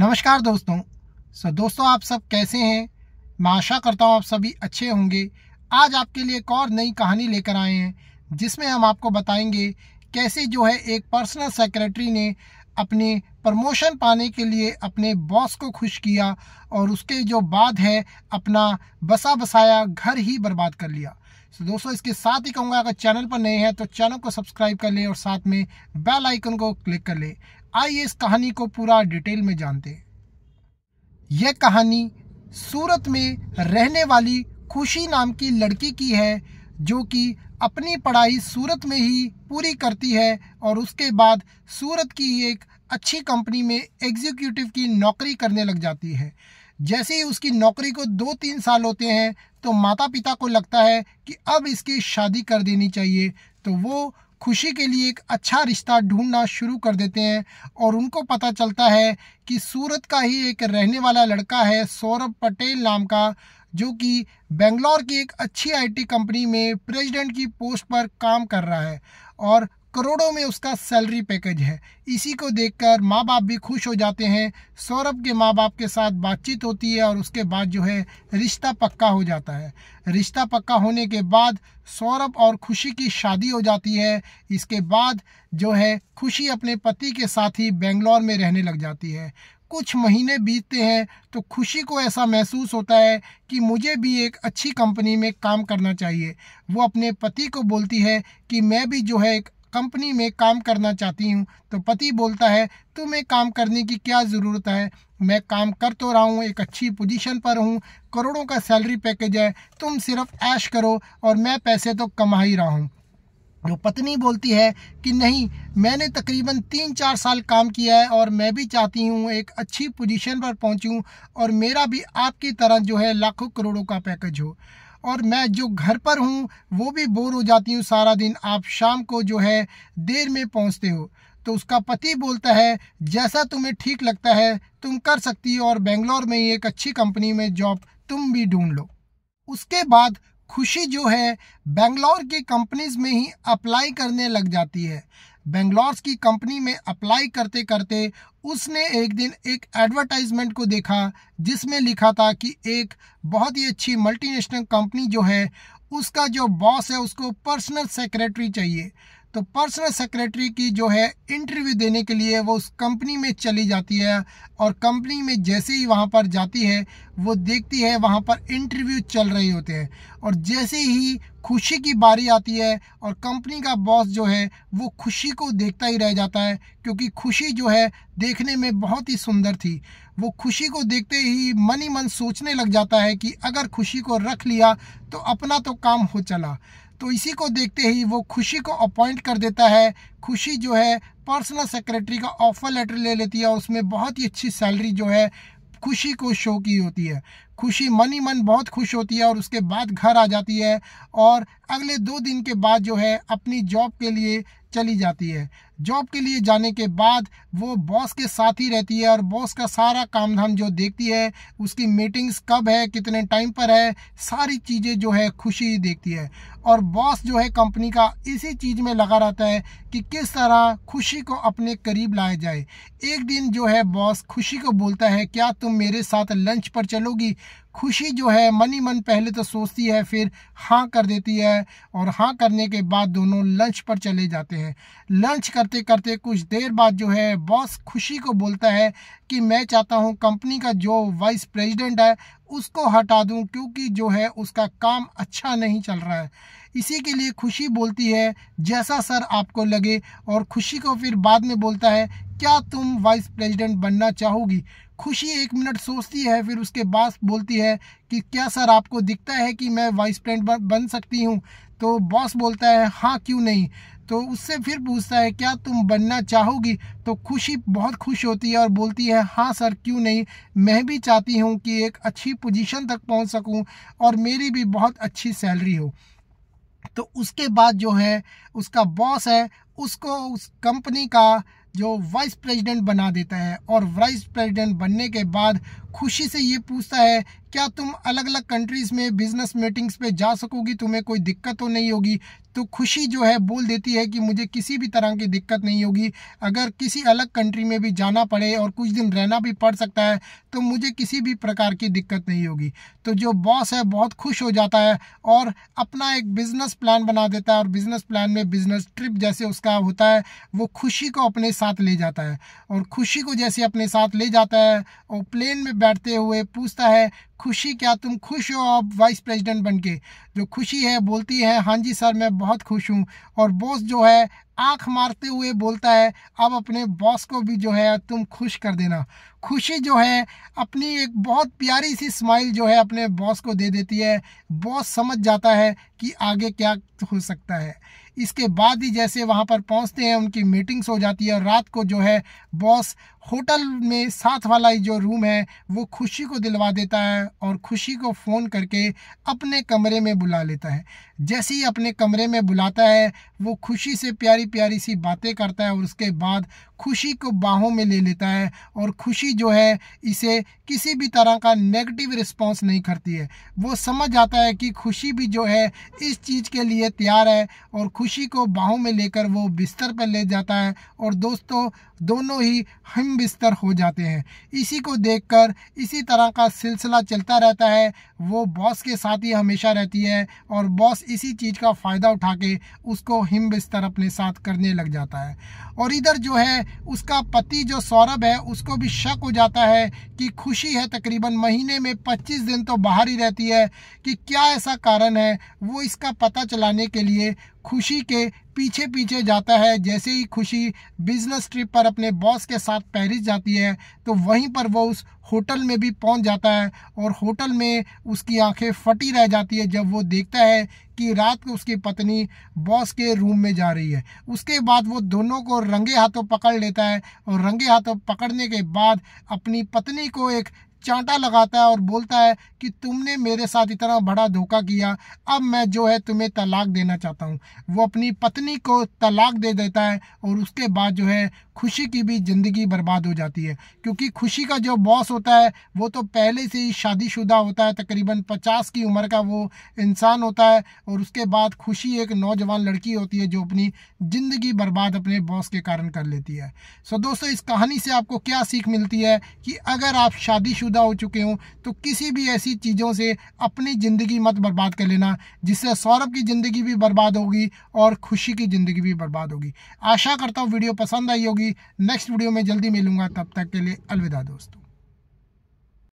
नमस्कार दोस्तों सो दोस्तों आप सब कैसे हैं मैं आशा करता हूँ आप सभी अच्छे होंगे आज आपके लिए एक और नई कहानी लेकर आए हैं जिसमें हम आपको बताएंगे कैसे जो है एक पर्सनल सेक्रेटरी ने अपने प्रमोशन पाने के लिए अपने बॉस को खुश किया और उसके जो बाद है अपना बसा बसाया घर ही बर्बाद कर लिया सो दोस्तों इसके साथ ही कहूँगा अगर चैनल पर नए हैं तो चैनल को सब्सक्राइब कर लें और साथ में बेल आइकन को क्लिक कर लें आइए इस कहानी को पूरा डिटेल में जानते हैं यह कहानी सूरत में रहने वाली खुशी नाम की लड़की की है जो कि अपनी पढ़ाई सूरत में ही पूरी करती है और उसके बाद सूरत की एक अच्छी कंपनी में एग्जीक्यूटिव की नौकरी करने लग जाती है जैसे ही उसकी नौकरी को दो तीन साल होते हैं तो माता पिता को लगता है कि अब इसकी शादी कर देनी चाहिए तो वो खुशी के लिए एक अच्छा रिश्ता ढूंढना शुरू कर देते हैं और उनको पता चलता है कि सूरत का ही एक रहने वाला लड़का है सौरभ पटेल नाम का जो कि बेंगलोर की एक अच्छी आईटी कंपनी में प्रेसिडेंट की पोस्ट पर काम कर रहा है और करोड़ों में उसका सैलरी पैकेज है इसी को देखकर माँ बाप भी खुश हो जाते हैं सौरभ के माँ बाप के साथ बातचीत होती है और उसके बाद जो है रिश्ता पक्का हो जाता है रिश्ता पक्का होने के बाद सौरभ और खुशी की शादी हो जाती है इसके बाद जो है खुशी अपने पति के साथ ही बेंगलोर में रहने लग जाती है कुछ महीने बीतते हैं तो खुशी को ऐसा महसूस होता है कि मुझे भी एक अच्छी कंपनी में काम करना चाहिए वो अपने पति को बोलती है कि मैं भी जो है एक कंपनी में काम करना चाहती हूँ तो पति बोलता है तुम्हें काम करने की क्या ज़रूरत है मैं काम कर तो रहा हूँ एक अच्छी पोजीशन पर हूँ करोड़ों का सैलरी पैकेज है तुम सिर्फ ऐश करो और मैं पैसे तो कमा ही रहा हूँ जो तो पत्नी बोलती है कि नहीं मैंने तकरीबन तीन चार साल काम किया है और मैं भी चाहती हूँ एक अच्छी पोजीशन पर पहुँचूँ और मेरा भी आपकी तरह जो है लाखों करोड़ों का पैकेज हो और मैं जो घर पर हूँ वो भी बोर हो जाती हूँ सारा दिन आप शाम को जो है देर में पहुँचते हो तो उसका पति बोलता है जैसा तुम्हें ठीक लगता है तुम कर सकती हो और बेंगलोर में ही एक अच्छी कंपनी में जॉब तुम भी ढूंढ लो उसके बाद खुशी जो है बेंगलोर की कंपनीज में ही अप्लाई करने लग जाती है बेंगलोर की कंपनी में अप्लाई करते करते उसने एक दिन एक एडवर्टाइजमेंट को देखा जिसमें लिखा था कि एक बहुत ही अच्छी मल्टीनेशनल कंपनी जो है उसका जो बॉस है उसको पर्सनल सेक्रेटरी चाहिए तो पर्सनल सेक्रेटरी की जो है इंटरव्यू देने के लिए वो उस कंपनी में चली जाती है और कंपनी में जैसे ही वहाँ पर जाती है वो देखती है वहाँ पर इंटरव्यू चल रहे होते हैं और जैसे ही खुशी की बारी आती है और कंपनी का बॉस जो है वो खुशी को देखता ही रह जाता है क्योंकि खुशी जो है देखने में बहुत ही सुंदर थी वो खुशी को देखते ही मन ही मन सोचने लग जाता है कि अगर खुशी को रख लिया तो अपना तो काम हो चला तो इसी को देखते ही वो खुशी को अपॉइंट कर देता है खुशी जो है पर्सनल सेक्रेटरी का ऑफर लेटर ले लेती है और उसमें बहुत ही अच्छी सैलरी जो है खुशी को शो की होती है खुशी मन ही मन बहुत खुश होती है और उसके बाद घर आ जाती है और अगले दो दिन के बाद जो है अपनी जॉब के लिए चली जाती है जॉब के लिए जाने के बाद वो बॉस के साथ ही रहती है और बॉस का सारा काम धाम जो देखती है उसकी मीटिंग्स कब है कितने टाइम पर है सारी चीज़ें जो है खुशी देखती है और बॉस जो है कंपनी का इसी चीज़ में लगा रहता है कि किस तरह खुशी को अपने करीब लाया जाए एक दिन जो है बॉस खुशी को बोलता है क्या तुम मेरे साथ लंच पर चलोगी खुशी जो है मनी मन पहले तो सोचती है फिर हाँ कर देती है और हाँ करने के बाद दोनों लंच पर चले जाते हैं लंच करते करते कुछ देर बाद जो है बॉस खुशी को बोलता है कि मैं चाहता हूँ कंपनी का जो वाइस प्रेसिडेंट है उसको हटा दूँ क्योंकि जो है उसका काम अच्छा नहीं चल रहा है इसी के लिए खुशी बोलती है जैसा सर आपको लगे और खुशी को फिर बाद में बोलता है क्या तुम वाइस प्रेसिडेंट बनना चाहोगी खुशी एक मिनट सोचती है फिर उसके बाद बोलती है कि क्या सर आपको दिखता है कि मैं वाइस प्रेसिडेंट बन सकती हूँ तो बॉस बोलता है हाँ क्यों नहीं तो उससे फिर पूछता है क्या तुम बनना चाहोगी तो खुशी बहुत खुश होती है और बोलती है हाँ सर क्यों नहीं मैं भी चाहती हूँ कि एक अच्छी पोजीशन तक पहुँच सकूँ और मेरी भी बहुत अच्छी सैलरी हो तो उसके बाद जो है उसका बॉस है उसको उस कंपनी का जो वाइस प्रेसिडेंट बना देता है और वाइस प्रेसिडेंट बनने के बाद खुशी से ये पूछता है क्या तुम अलग अलग कंट्रीज़ में बिजनेस मीटिंग्स पे जा सकोगी तुम्हें कोई दिक्कत तो नहीं होगी तो खुशी जो है बोल देती है कि मुझे किसी भी तरह की दिक्कत नहीं होगी अगर किसी अलग कंट्री में भी जाना पड़े और कुछ दिन रहना भी पड़ सकता है तो मुझे किसी भी प्रकार की दिक्कत नहीं होगी तो जो बॉस है बहुत खुश हो जाता है और अपना एक बिज़नेस प्लान बना देता है और बिज़नेस प्लान में बिज़नेस ट्रिप जैसे उसका होता है वो खुशी को अपने साथ ले जाता है और खुशी को जैसे अपने साथ ले जाता है और प्लेन में बैठते हुए पूछता है खुशी क्या तुम खुश हो अब वाइस प्रेसिडेंट बन के जो खुशी है बोलती है हाँ जी सर मैं बहुत खुश हूँ और बॉस जो है आंख मारते हुए बोलता है अब अपने बॉस को भी जो है तुम खुश कर देना खुशी जो है अपनी एक बहुत प्यारी सी स्माइल जो है अपने बॉस को दे देती है बॉस समझ जाता है कि आगे क्या हो सकता है इसके बाद ही जैसे वहाँ पर पहुँचते हैं उनकी मीटिंग्स हो जाती है और रात को जो है बॉस होटल में साथ वाला जो रूम है वो खुशी को दिलवा देता है और खुशी को फ़ोन करके अपने कमरे में बुला बुला लेता है जैसे ही अपने कमरे में बुलाता है वो खुशी से प्यारी प्यारी सी बातें करता है और उसके बाद खुशी को बाहों में ले लेता है और खुशी जो है इसे किसी भी तरह का नेगेटिव रिस्पॉन्स नहीं करती है वो समझ आता है कि खुशी भी जो है इस चीज़ के लिए तैयार है और खुशी को बाहों में लेकर वो बिस्तर पर ले जाता है और दोस्तों दोनों ही हम बिस्तर हो जाते हैं इसी को देखकर इसी तरह का सिलसिला चलता रहता है वो बॉस के साथ ही हमेशा रहती है है और बॉस इसी चीज़ का फ़ायदा उठा के उसको हिम बिस्तर अपने साथ करने लग जाता है और इधर जो है उसका पति जो सौरभ है उसको भी शक हो जाता है कि खुशी है तकरीबन महीने में 25 दिन तो बाहर ही रहती है कि क्या ऐसा कारण है वो इसका पता चलाने के लिए खुशी के पीछे पीछे जाता है जैसे ही खुशी बिजनेस ट्रिप पर अपने बॉस के साथ पेरिस जाती है तो वहीं पर वो उस होटल में भी पहुंच जाता है और होटल में उसकी आंखें फटी रह जाती है जब वो देखता है कि रात को उसकी पत्नी बॉस के रूम में जा रही है उसके बाद वो दोनों को रंगे हाथों पकड़ लेता है और रंगे हाथों पकड़ने के बाद अपनी पत्नी को एक चांटा लगाता है और बोलता है कि तुमने मेरे साथ इतना बड़ा धोखा किया अब मैं जो है तुम्हें तलाक देना चाहता हूँ वो अपनी पत्नी को तलाक दे देता है और उसके बाद जो है खुशी की भी ज़िंदगी बर्बाद हो जाती है क्योंकि खुशी का जो बॉस होता है वो तो पहले से ही शादीशुदा होता है तकरीबन पचास की उम्र का वो इंसान होता है और उसके बाद खुशी एक नौजवान लड़की होती है जो अपनी ज़िंदगी बर्बाद अपने बॉस के कारण कर लेती है सो दोस्तों इस कहानी से आपको क्या सीख मिलती है कि अगर आप शादीशुदा हो चुके हों तो किसी भी ऐसी चीज़ों से अपनी ज़िंदगी मत बर्बाद कर लेना जिससे सौरभ की ज़िंदगी भी बर्बाद होगी और खुशी की ज़िंदगी भी बर्बाद होगी आशा करता हूँ वीडियो पसंद आई होगी नेक्स्ट वीडियो में जल्दी मिलूंगा तब तक के लिए अलविदा दोस्तों